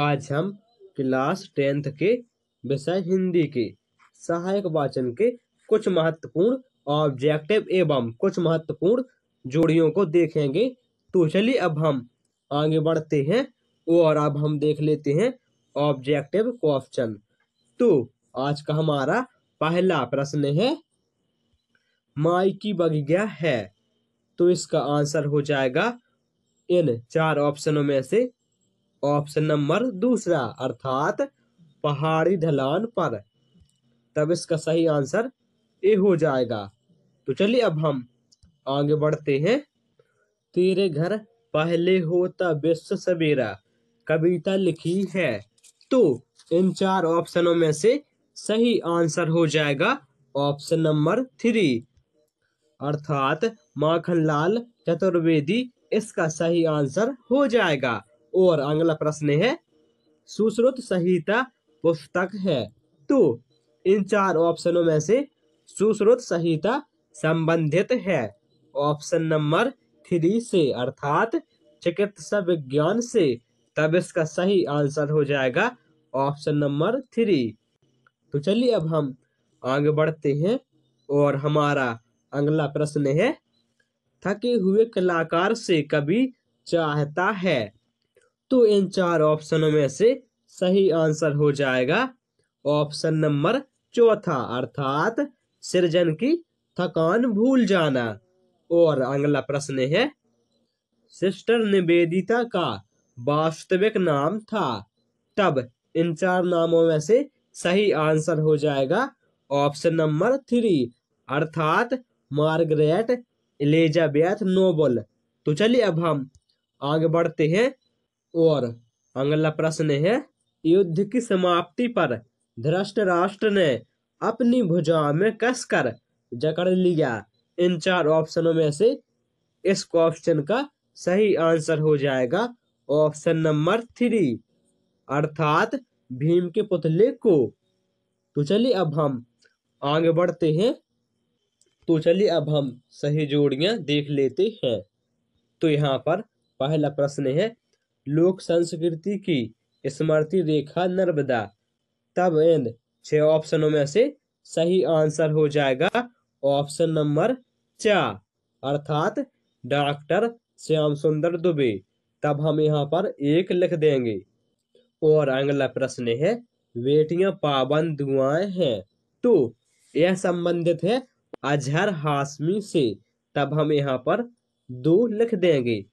आज हम class tenth के विषय हिंदी के सहायक वाचन के कुछ महत्वपूर्ण ऑब्जेक्टिव एवं कुछ महत्वपूर्ण जोड़ियों को देखेंगे तो चलिए अब हम आगे बढ़ते हैं और अब हम देख लेते हैं ऑब्जेक्टिव क्वेश्चन तो आज का हमारा पहला प्रश्न है माई की बगिया है तो इसका आंसर हो जाएगा इन चार ऑप्शनों में से ऑप्शन नंबर दूसरा अर्थात पहाड़ी ढलान पर तब इसका सही आंसर ए हो जाएगा तो चलिए अब हम आगे बढ़ते हैं तेरे घर पहले होता विश्व सवेरा कविता लिखी है तो इन चार ऑप्शनों में से सही आंसर हो जाएगा ऑप्शन नंबर थ्री अर्थात माखनलाल चतुर्वेदी इसका सही आंसर हो जाएगा और अगला प्रश्न है सुश्रुत संहिता पुस्तक है तो इन चार ऑप्शनों में से सुश्रुत संहिता संबंधित है ऑप्शन नंबर थ्री से अर्थात चिकित्सा विज्ञान से तब इसका सही आंसर हो जाएगा ऑप्शन नंबर थ्री तो चलिए अब हम आगे बढ़ते हैं और हमारा अगला प्रश्न है थके हुए कलाकार से कभी चाहता है तो इन चार ऑप्शनों में से सही आंसर हो जाएगा ऑप्शन नंबर चौथा अर्थात सृजन की थकान भूल जाना और अगला प्रश्न है सिस्टर निवेदिता का वास्तविक नाम था तब इन चार नामों में से सही आंसर हो जाएगा ऑप्शन नंबर थ्री अर्थात मार्गरेट एलिजाबेथ नोबल तो चलिए अब हम आगे बढ़ते हैं और अगला प्रश्न है युद्ध की समाप्ति पर धृष्ट राष्ट्र ने अपनी भुजा में कसकर जकड़ लिया इन चार ऑप्शनों में से इस क्वेश्चन का सही आंसर हो जाएगा ऑप्शन नंबर थ्री अर्थात भीम के पुतले को तो चलिए अब हम आगे बढ़ते हैं तो चलिए अब हम सही जोड़ियां देख लेते हैं तो यहाँ पर पहला प्रश्न है लोक संस्कृति की स्मृति रेखा नर्मदा तब एंड छह ऑप्शनों में से सही आंसर हो जाएगा ऑप्शन नंबर चार अर्थात डॉक्टर श्याम सुंदर दुबे तब हम यहाँ पर एक लिख देंगे और अगला प्रश्न है बेटियां पाबंद दुआएं हैं तो यह संबंधित है अजहर हाशमी से तब हम यहाँ पर दो लिख देंगे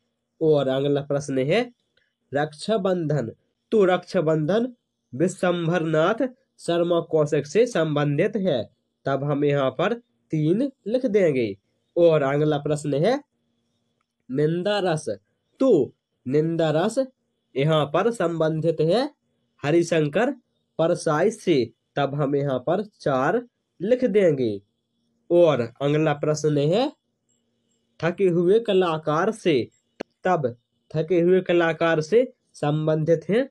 और अगला प्रश्न है रक्षाबंधन तो रक्षाबंधन विश्वभरनाथ शर्मा कौशिक से संबंधित है तब हम यहाँ पर तीन लिख देंगे और अगला प्रश्न है निंदा रस तो निंदा रस यहाँ पर संबंधित है हरिशंकर परसाई से तब हम यहाँ पर चार लिख देंगे और अगला प्रश्न है थके हुए कलाकार से तब थके हुए कलाकार से संबंधित हैं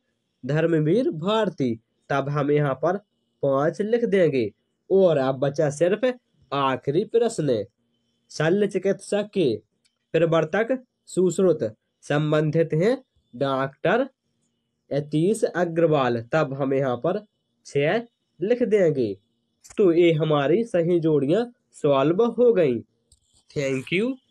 धर्मवीर भारती तब हम यहाँ पर पांच लिख देंगे और अब बचा सिर्फ आखिरी प्रश्न शल्य चिकित्सक के प्रवर्तक सुश्रुत संबंधित हैं डॉक्टर यतीश अग्रवाल तब हम यहाँ पर छह लिख देंगे तो ये हमारी सही जोड़ियाँ सॉल्व हो गई थैंक यू